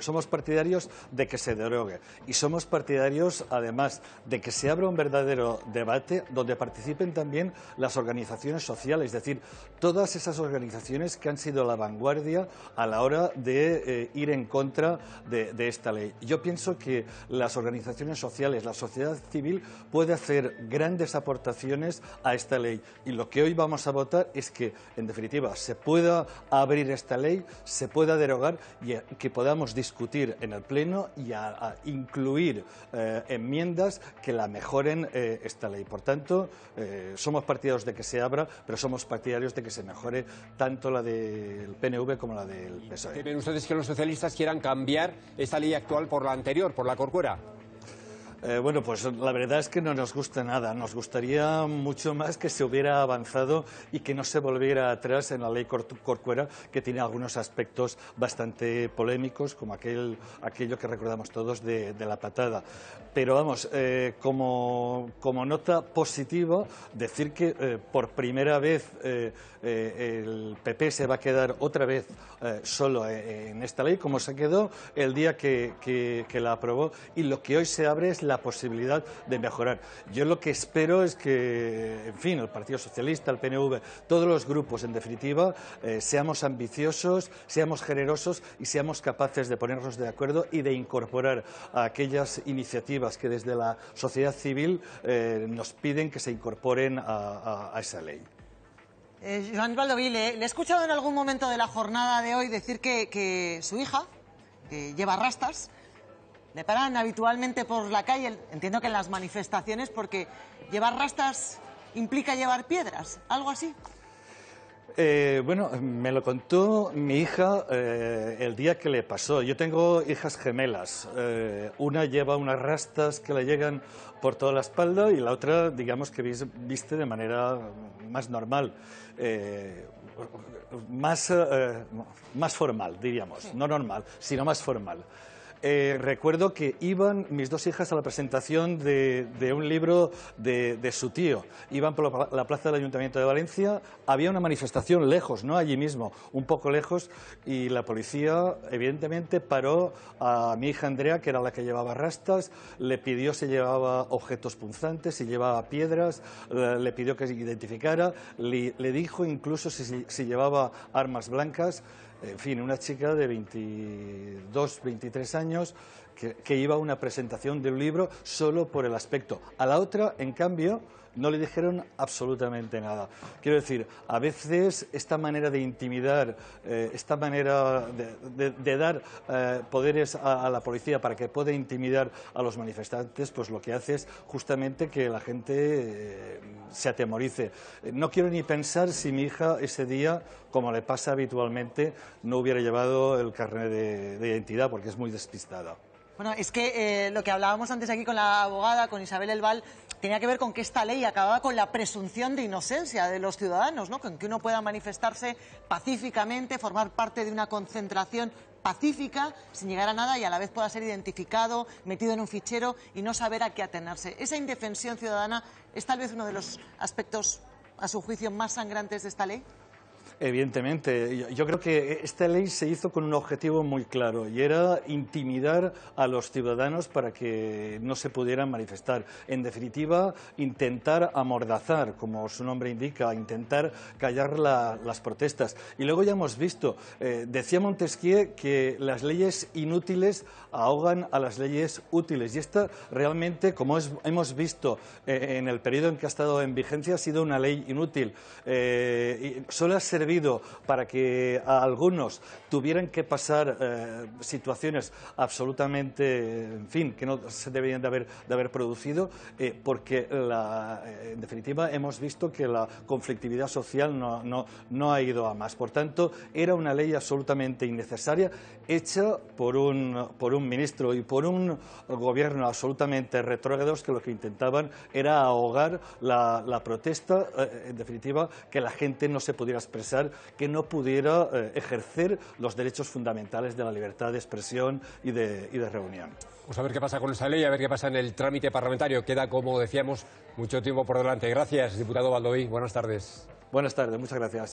Somos partidarios de que se derogue y somos partidarios, además, de que se abra un verdadero debate donde participen también las organizaciones sociales, es decir, todas esas organizaciones que han sido la vanguardia a la hora de eh, ir en contra de, de, esta ley. Yo pienso que las organizaciones sociales, la sociedad civil, puede hacer grandes aportaciones a esta ley y lo que hoy vamos a votar es que, en definitiva, se pueda abrir esta ley, se pueda derogar y eh, que podamos discutir discutir en el Pleno y a, incluir eh, enmiendas que la mejoren eh, esta ley. Por tanto, eh, somos partidarios de que se abra, pero somos partidarios de que se mejore tanto la del PNV como la del PSOE. ¿Tienen ustedes que los socialistas quieran cambiar esta ley actual por la anterior, por la corcuera? Eh, bueno, pues la verdad es que no nos gusta nada. Nos gustaría mucho más que se hubiera avanzado y que no se volviera atrás en la ley Corcuera, que tiene algunos aspectos bastante polémicos, como aquel, aquello que recordamos todos de, la patada. Pero vamos, eh, como, como, nota positiva, decir que eh, por primera vez el PP se va a quedar otra vez solo en esta ley, como se quedó el día que, que la aprobó, y lo que hoy se abre es la la posibilidad de mejorar. Yo lo que espero es que, en fin, el Partido Socialista, el PNV, todos los grupos, en definitiva, eh, seamos ambiciosos, seamos generosos y seamos capaces de ponernos de acuerdo y de incorporar a aquellas iniciativas que desde la sociedad civil eh, nos piden que se incorporen a, esa ley. Eh, Joan Baldoví, le, he escuchado en algún momento de la jornada de hoy decir que, su hija, que lleva rastas, le paran habitualmente por la calle, entiendo que en las manifestaciones, porque llevar rastas implica llevar piedras, algo así. Eh, bueno, me lo contó mi hija eh, el día que le pasó. Yo tengo hijas gemelas. Eh, una lleva unas rastas que le llegan por toda la espalda y la otra, digamos que viste de manera más normal, más, formal, diríamos. No normal, sino más formal. Eh, recuerdo que iban mis dos hijas a la presentación de, un libro de, su tío. Iban por la plaza del Ayuntamiento de Valencia. Había una manifestación lejos, no allí mismo, un poco lejos, y la policía, evidentemente, paró a mi hija Andrea, que era la que llevaba rastas, le pidió si llevaba objetos punzantes, si llevaba piedras, le pidió que se identificara, le, dijo incluso si llevaba armas blancas en fin, una chica de 22, 23 años que, iba a una presentación de un libro solo por el aspecto. A la otra, en cambio, no le dijeron absolutamente nada. Quiero decir, a veces esta manera de intimidar, eh, esta manera de, dar eh, poderes a, la policía para que pueda intimidar a los manifestantes, pues lo que hace es justamente que la gente eh, se atemorice. No quiero ni pensar si mi hija ese día, como le pasa habitualmente, no hubiera llevado el carnet de identidad porque es muy despistada. Bueno, es que eh, lo que hablábamos antes aquí con la abogada, con Isabel Elbal, tenía que ver con que esta ley acababa con la presunción de inocencia de los ciudadanos, ¿no? Con que uno pueda manifestarse pacíficamente, formar parte de una concentración pacífica, sin llegar a nada y a la vez pueda ser identificado, metido en un fichero y no saber a qué atenerse. Esa indefensión ciudadana es tal vez uno de los aspectos, a su juicio, más sangrantes de esta ley. Evidentemente, yo, creo que esta ley se hizo con un objetivo muy claro y era intimidar a los ciudadanos para que no se pudieran manifestar. En definitiva, intentar amordazar, como su nombre indica, intentar callar las protestas. Y luego ya hemos visto, eh, decía Montesquieu que las leyes inútiles ahogan a las leyes útiles y esta realmente, como hemos visto eh, en el periodo en que ha estado en vigencia, ha sido una ley inútil. Eh, y solo ha servido para que algunos tuvieran que pasar eh, situaciones absolutamente, en fin, que no se deberían de haber, de haber producido, eh, porque la, eh, en definitiva hemos visto que la conflictividad social no, no, ha ido a más. Por tanto, era una ley absolutamente innecesaria, hecha por un, por un ministro y por un gobierno absolutamente retrógrados que lo que intentaban era ahogar la, protesta, en definitiva, que la gente no se pudiera expresar que no pudiera eh, ejercer los derechos fundamentales de la libertad de expresión y de, reunión. Vamos pues a ver qué pasa con esa ley, a ver qué pasa en el trámite parlamentario. Queda, como decíamos, mucho tiempo por delante. Gracias, diputado Baldoví. Buenas tardes. Buenas tardes, muchas gracias.